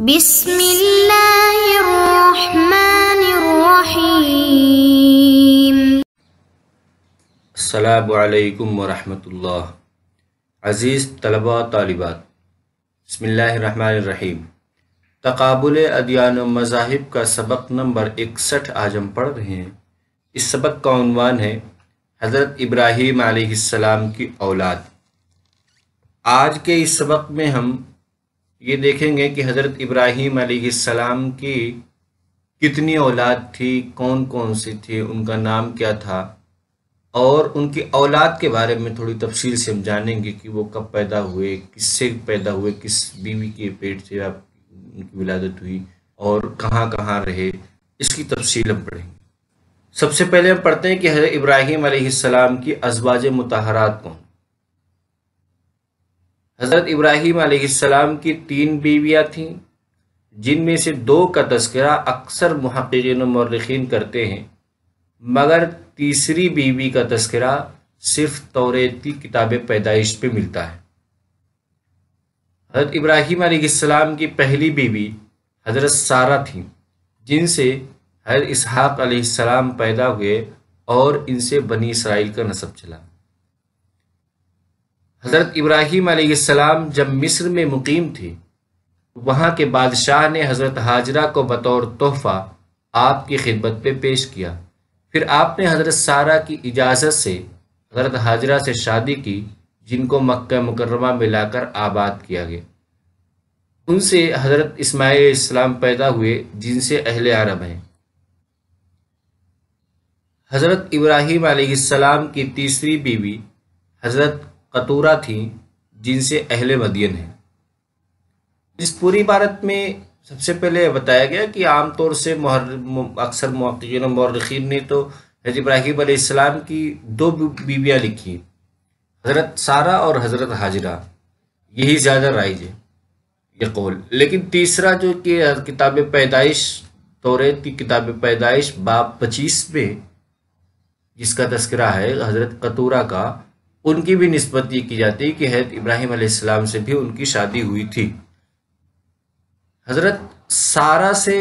बिस्मिल्लाहिर्रहमानिर्रहीम वरहमतुल्लाह अज़ीज़ तलबा तालिबात बसमीम तकबुल अदियान मज़ाहिब का सबक नंबर इकसठ आज हम पढ़ रहे हैं इस सबक का उनवान है हज़रत इब्राहीम आसमाम की औलाद आज के इस सबक में हम ये देखेंगे कि हज़रत इब्राहीम सलाम की कितनी औलाद थी कौन कौन सी थी उनका नाम क्या था और उनकी औलाद के बारे में थोड़ी तफसील से हम जानेंगे कि वो कब पैदा हुए किससे पैदा हुए किस बीवी के पेट से आप उनकी विलादत हुई और कहाँ कहाँ रहे इसकी तफसील हम पढ़ेंगे सबसे पहले हम पढ़ते हैं कि हजरत इब्राहीम की अजवाज मतहरात कौन हज़रत इब्राहिम आसमाम की तीन बीवियाँ थीं जिनमें से दो का तस्करा अक्सर महकिन मौरखीन करते हैं मगर तीसरी बीवी का तस्करा सिर्फ तोरेती किताब पैदाइश पर मिलता है हज़रत इब्राहिम आसमाम की पहली बीवी हज़रत सारा थीं जिनसे हर इसहाक़ आसमाम पैदा हुए और इनसे बनी इसराइल का नसब चला हज़रत इब्राहिम आसमाम जब मिस्र में मुकीम थे वहाँ के बादशाह ने हज़रत हाजरा को बतौर तोहफ़ा आपकी खिदमत पे पेश किया फिर आपने हज़रत सारा की इजाज़त से हज़रत हाजरा से शादी की जिनको मक्का मुकरमा में लाकर आबाद किया गया उनसे हज़रत इस्माइल इस्लाम पैदा हुए जिनसे अहल अरब हैं हज़रत इब्राहिम आसमाम की तीसरी बीवी हज़रत कतूरा थी जिनसे अहले मदियन है इस पूरी भारत में सबसे पहले बताया गया कि आमतौर से अक्सर मौकिन मौरखीन ने तो हज इब्राहिम आसमाम की दो बीवियाँ लिखी हज़रत सारा और हज़रत हाजरा यही ज़्यादा राइज है ये कौल लेकिन तीसरा जो कि किताब पैदाइश तोरेत की किताब पैदाइश बाप पच्चीस में जिसका तस्करा है हज़रत कतूरा का उनकी भी नस्बत ये की जाती है कि हजरत इब्राहिम आसमाम से भी उनकी शादी हुई थी हजरत सारा से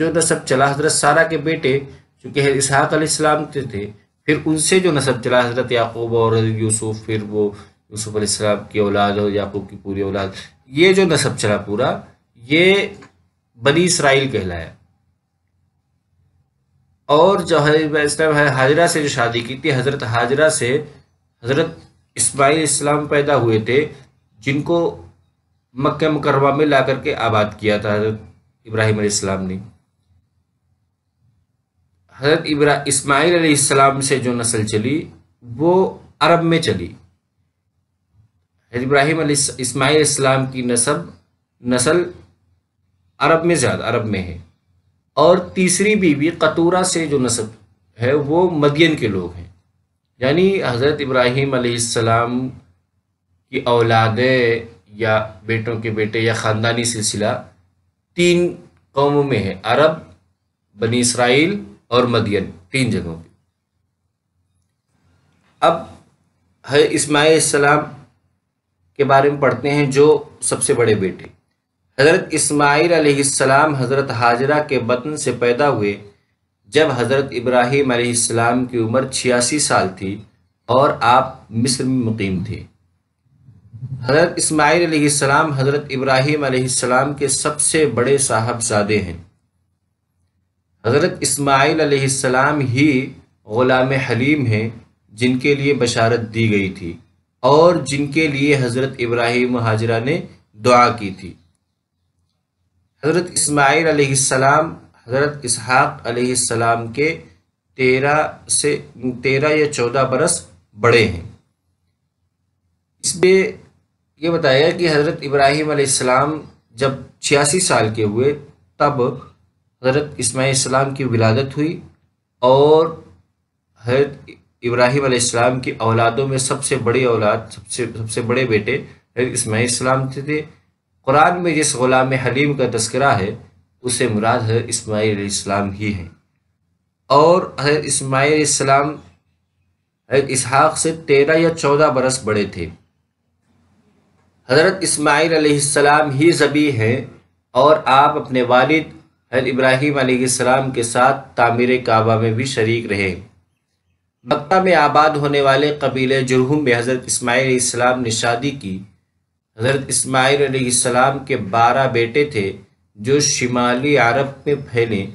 जो नसब चला हजरत सारा के बेटे चूँकि इसहाक आसमाम के थे फिर उनसे जो नसब चला हजरत याकूब और यूसुफ फिर वो यूसुफ आसमाम की औलाद और याकूब की पूरी औलाद ये जो नसब चला पूरा ये बनी इसराइल कहलाया और जो है हाजरा से जो शादी की थी हजरत हाजरा से हज़रत इसमाईल इस्लाम पैदा हुए थे जिनको मक् मुकरमा में ला करके आबाद किया था हज़रत इब्राहिम इस्लाम ने हज़रत इब्रा इस्माईल इस्लाम से जो नस्ल चली वो अरब में चली इब्राहिम इस्माईल इस्लाम की नसब नस्ल अरब में ज़्यादा अरब में है और तीसरी बीवी कतूरा से जो नसब है वो मदियन के लोग हैं यानी हज़रत इब्राहीम आसमाम की औलादें या बेटों के बेटे या ख़ानदानी सिलसिला तीन कौमों में है अरब बनी इसराइल और मदियन तीन जगहों पे अब है इसमाईसलाम के बारे में पढ़ते हैं जो सबसे बड़े बेटे हज़रत इसमाईल सलाम हज़रत हाजरा के बतन से पैदा हुए जब हज़रत इब्राहीम आसमाम की उम्र छियासी साल थी और आप मिस्र में मुकीम थे हज़रत इस्माईल हज़रत इब्राहीम आसमाम के सबसे बड़े साहबजादे हैं हज़रत इस्माईल आसमाम ही ग़ुलाम हलीम हैं जिनके लिए बशारत दी गई थी और जिनके लिए हज़रत इब्राहिम हाजरा ने दुआ की थी हज़रत इस्माईल आसमाम हज़रत इसहाक़ अलैहिस्सलाम के तेरह से तेरह या चौदह बरस बड़े हैं इसमें यह बताया कि हज़रत इब्राहिम अलैहिस्सलाम जब छियासी साल के हुए तब हज़रत इसमाईसलाम की विलादत हुई और हजरत इब्राहिम अलैहिस्सलाम की औलादों में सबसे बड़ी औलाद सबसे सबसे बड़े बेटे हजरत इसमाईसलाम थे, थे कुरान में जिस ग़ुलाम हलीम का तस्करा है उससे मुराद है इसमाईल इस्लाम ही हैं और हजरत इसमाईल इस्लाम इसहाक से तेरह या चौदह बरस बड़े थे हज़रत इसमाईल अलैहिस्सलाम ही जबी हैं और आप अपने वालिद हजरत इब्राहिम अलैहिस्सलाम के साथ तामीर काबा में भी शरीक रहे मक्का में आबाद होने वाले कबीले जुरहुम में हज़रत इसमाईल ने शादी की हज़रत इस्माइल अलैहिस्सलाम के बारह बेटे थे जो शिमाली अरब में फैले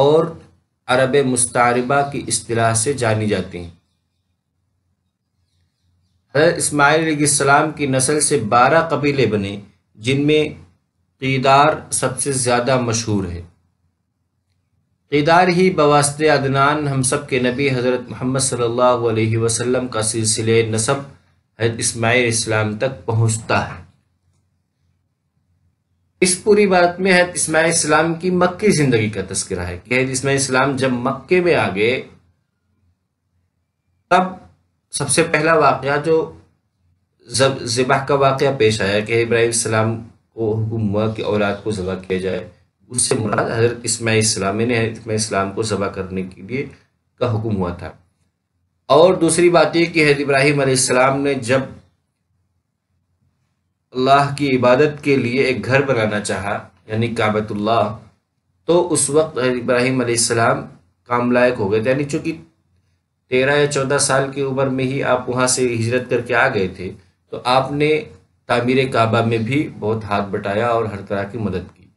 और अरब मुस्तारबा की अतलाह से जानी जाती हैं हजरत सलाम की नस्ल से बारह कबीले बने जिनमें कीदार सबसे ज़्यादा मशहूर है कीदार ही बवास्त अदनान हम सब के नबी हज़रत मोहम्मद सल्लल्लाहु अलैहि वसल्लम का सिलसिले नसब हजरत इसमाईल इस्लाम तक पहुँचता है इस पूरी बात में है इसमाय इस्लाम की मक्की जिंदगी का तस्करा है कि इसमाय इस्लाम जब मक्के में आ गए तब सबसे पहला वाक़ जो जब का वाक़ पेश आया कि इब्राहिम को हुक्म हुआ कि औलाद को ज़बा किया जाए उससे मुराद हज़रत इसमाई इस्लाम ने इसमाई इस्लाम को ज़बा करने के लिए का हुक्म हुआ था और दूसरी बात यह कि हजरत इब्राहिम ने जब अल्लाह की इबादत के लिए एक घर बनाना चाहा यानी काबतुल्लाह तो उस वक्त इब्राहिम अलैहिस्सलाम काम लायक हो गए थे यानी चूँकि तेरह या चौदह साल की उम्र में ही आप वहाँ से हिजरत करके आ गए थे तो आपने तामीर काबा में भी बहुत हाथ बटाया और हर तरह की मदद की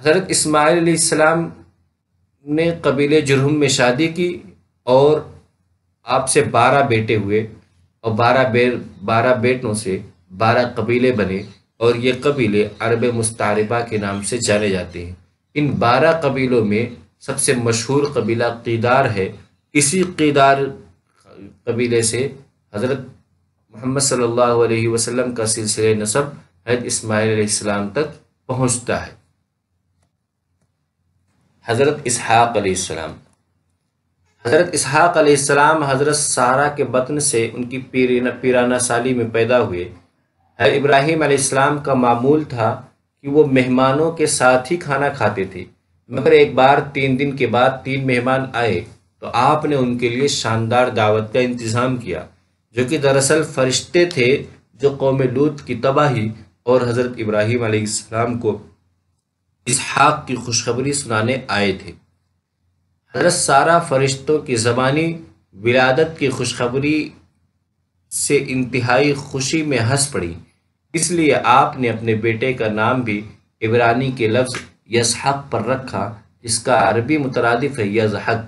हज़रत इस्माईल ने कबीले जुर्म में शादी की और आपसे बारह बेटे हुए और बारह बेर बारह बेटों से बारह कबीले बने और ये कबीले अरब मुस्तारबा के नाम से जाने जाते हैं इन बारह कबीलों में सबसे मशहूर कबीला कीदार है इसी कीदार कबीले से हज़रत मोहम्मद सल्लल्लाहु अलैहि वसल्लम का सिलसिले नसब हज इस्माईल तक पहुंचता है हज़रत इसहाक़ हज़रत हाँ। इसहाक अलैहिस्सलाम हज़रत सारा के बतन से उनकी पीराना पीराना साली में पैदा हुए हजरत इब्राहिम अलैहिस्सलाम का मामूल था कि वो मेहमानों के साथ ही खाना खाते थे मगर एक बार तीन दिन के बाद तीन मेहमान आए तो आपने उनके लिए शानदार दावत का इंतज़ाम किया जो कि दरअसल फरिश्ते थे जो कौम लूत की तबाही और हज़रत इब्राहिम आसमाम को इसहाक़ की खुशखबरी सुनाने आए थे हजरत सारा फरिश्तों की ज़बानी विलादत की खुशखबरी से इंतहाई खुशी में हंस पड़ी इसलिए आपने अपने बेटे का नाम भी इब्रानी के लफ्ज़ यसहक पर रखा इसका अरबी मुतरद है यजहक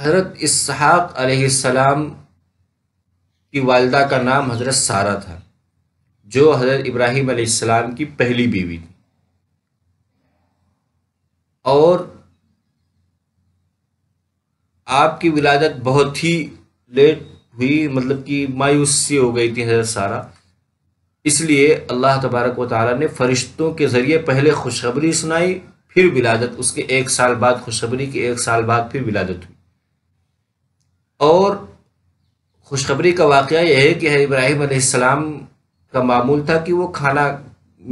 हजरत इसहाक अलैहिस्सलाम की वालदा का नाम हजरत सारा था जो हजरत इब्राहिम अलैहिस्सलाम की पहली बीवी थी और आपकी विलादत बहुत ही लेट हुई मतलब कि मायूसी हो गई थी हजरत सारा इसलिए अल्लाह तबारक व ताली ने फरिश्तों के ज़रिए पहले खुशखबरी सुनाई फिर विलादत उसके एक साल बाद खुशखबरी के एक साल बाद फिर विलादत हुई और खुशखबरी का वाक़ यह है कि इब्राहिम आसमाम का मामूल था कि वो खाना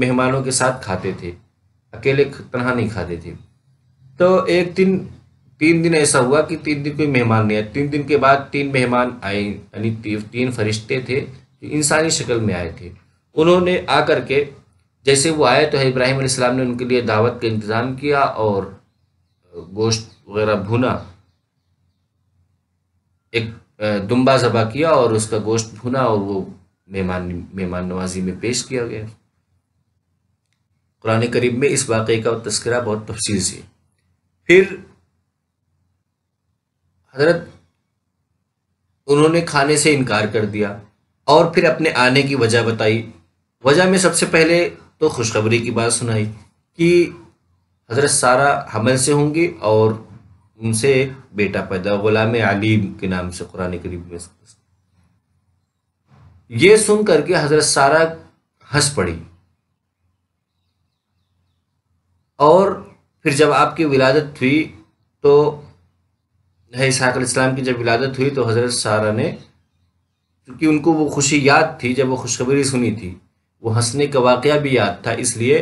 मेहमानों के साथ खाते थे अकेले तनहा नहीं खाते थे तो एक दिन तीन दिन ऐसा हुआ कि तीन दिन कोई मेहमान नहीं आया तीन दिन के बाद तीन मेहमान आए यानी तीन फरिश्ते थे इंसानी शक्ल में आए थे उन्होंने आकर के जैसे वो आए तो इब्राहिम अलैहिस्सलाम ने उनके लिए दावत का इंतज़ाम किया और गोश्त वगैरह भुना एक दुम्बा जबा किया और उसका गोश्त भुना और वो मेहमान मेहमान नवाजी में पेश किया गया कुरान करीब में इस वाक़े का तस्करा बहुत तफसील से है फिर हजरत उन्होंने खाने से इनकार कर दिया और फिर अपने आने की वजह बताई वजह में सबसे पहले तो खुशखबरी की बात सुनाई कि हजरत सारा हमल से होंगी और उनसे बेटा पैदा गुलाम आलिम के नाम से कुरान करीब में ये सुन करके हजरत सारा हंस पड़ी और फिर जब आपकी विलादत हुई तो है इसहाक इस्लाम की जब विलादत हुई तो हज़रत सारा ने क्योंकि उनको वो खुशी याद थी जब वो खुशखबरी सुनी थी वो हंसने का वाक़ भी याद था इसलिए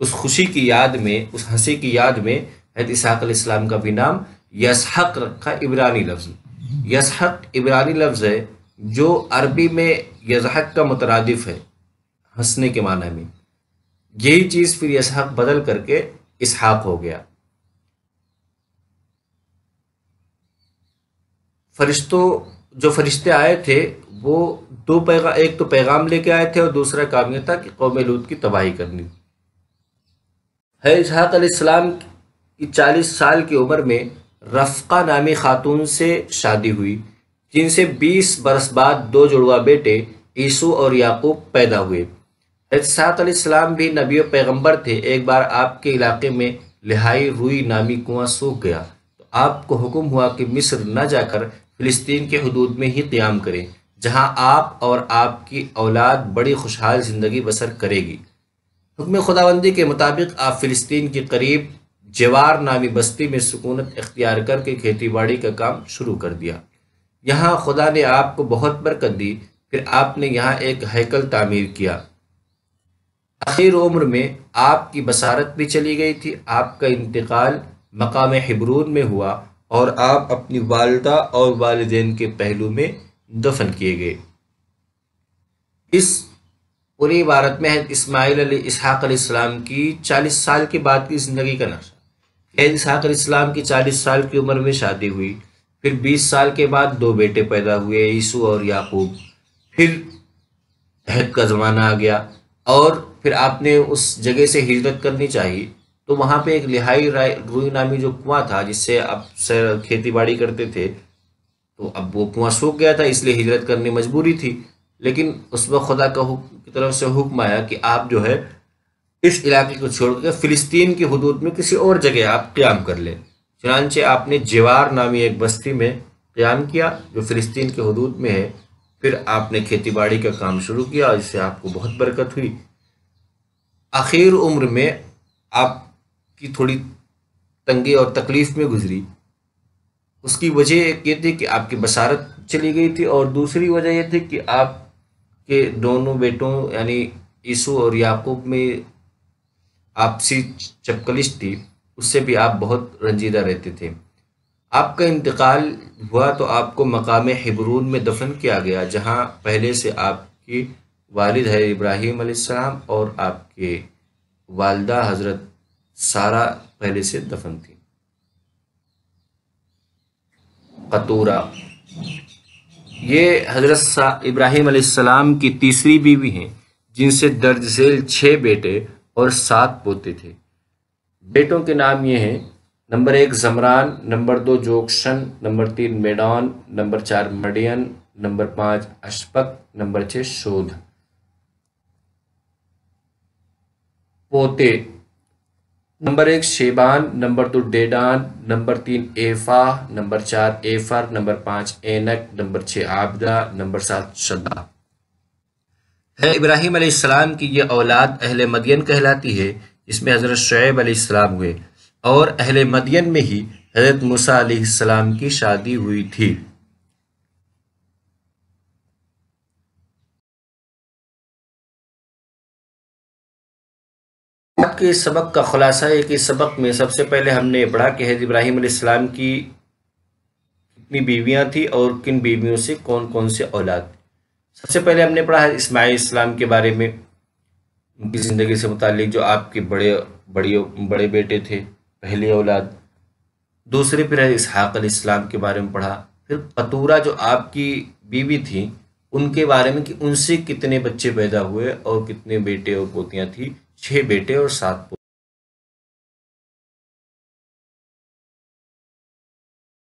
उस खुशी की याद में उस हंसी की याद में हजरत इसहाक इस्लाम का भी नाम यसहक रखा इबरानी लफ्ज़ यसहक इबरानी लफ्ज़ है जो अरबी में यजहक का मुतरदफ है हंसने के माना में यही चीज़ फिर यसहक बदल करके इसहाक हो गया फरिश्तों जो फरिश्ते आए थे वो दो पैगाम एक तो पैगाम लेके आए थे और दूसरा काम यह था कि कौम लूत की तबाही करनी है इसहाक अलैहिस्सलाम की चालीस साल की उम्र में रफ़ा नामी खातून से शादी हुई जिनसे बीस बरस बाद दो जुड़वा बेटे ईसु और याकूब पैदा हुए सात भी नबी पैगंबर थे एक बार आपके इलाके में लिहाई रुई नामी कुआं सूख गया तो आपको हुक्म हुआ कि मिस्र न जाकर फिलिस्तीन के हदूद में ही क्याम करें जहां आप और आपकी औलाद बड़ी खुशहाल ज़िंदगी बसर करेगी हुक्म खुदाबंदी के मुताबिक आप फ़िलिस्तीन के करीब जवार नामी बस्ती में सुकूनत इख्तियार करके खेती बाड़ी का काम शुरू कर दिया यहाँ खुदा ने आपको बहुत बरकत दी फिर आपने यहाँ एक हैकल तामीर किया आखिर उम्र में आपकी बसारत भी चली गई थी आपका इंतकाल मकाम हिब्रून में हुआ और आप अपनी वालदा और वालदेन के पहलू में दफन किए गए इस पूरी इबारत में है अली इसहाक इस्लाम की चालीस साल के बाद की ज़िंदगी का नक्शा है इसहाक इस्लाम की चालीस साल की उम्र में शादी हुई फिर बीस साल के बाद दो बेटे पैदा हुए यीसु और याकूब फिर हद का ज़माना आ गया और फिर आपने उस जगह से हिजरत करनी चाहिए तो वहाँ पे एक लिहाई रूई नामी जो कुआं था जिससे आप खेती बाड़ी करते थे तो अब वो कुआं सूख गया था इसलिए हिजरत करनी मजबूरी थी लेकिन उस वक्त खुदा का की तरफ से हुक्म आया कि आप जो है इस इलाके को छोड़कर फ़िलिस्तीन की हदूद में किसी और जगह आप क्याम कर लें चुनानचे आपने जवार नामी एक बस्ती में क्याम किया जो फ़िलिस्तीन के हदूद में है फिर आपने खेतीबाड़ी का काम शुरू किया इससे आपको बहुत बरकत हुई आखिर उम्र में आपकी थोड़ी तंगी और तकलीफ में गुजरी उसकी वजह एक ये थी कि आपकी बसारत चली गई थी और दूसरी वजह ये थी कि आपके दोनों बेटों यानी यीशु और याकूब में आपसी चपकलिश थी उससे भी आप बहुत रंजीदा रहते थे आपका इंतकाल हुआ तो आपको मकाम हिबरून में दफन किया गया जहाँ पहले से आपकी वालिद है इब्राहिम अलैहिस्सलाम और आपके वालदा हज़रत सारा पहले से दफन थी कतूरा ये हज़रत इब्राहिम अलैहिस्सलाम की तीसरी बीवी हैं जिनसे दर्ज झेल छः बेटे और सात पोते थे बेटों के नाम ये हैं नंबर एक जमरान नंबर दो जोक्शन नंबर तीन मेडॉन नंबर चार मडियन नंबर पांच अशपक नंबर छह शोध पोते नंबर एक शेबान नंबर दो डेडान नंबर तीन एफा नंबर चार एफर नंबर पांच एनक नंबर छः आबदा नंबर सात शदा है इब्राहिम की ये औलाद अहल मदियन कहलाती है इसमें हज़रत शुएब अलीम हुए और अहल मदियन में ही हजरत मूसा सलाम की शादी हुई थी के इस सबक का खुलासा है कि इस सबक में सबसे पहले हमने पढ़ा कि हजरत इब्राहिम अलैहिस्सलाम की कितनी बीवियां थी और किन बीवियों से कौन कौन से औलाद सबसे पहले हमने पढ़ा इस्माइल इस्लाम के बारे में उनकी ज़िंदगी से मुतक जो आपके बड़े बड़े बड़े बेटे थे पहली औलाद दूसरे फिर इसहाक इस्लाम के बारे में पढ़ा फिर कतूरा जो आपकी बीवी थी उनके बारे में कि उनसे कितने बच्चे पैदा हुए और कितने बेटे और पोतियाँ थी छः बेटे और सात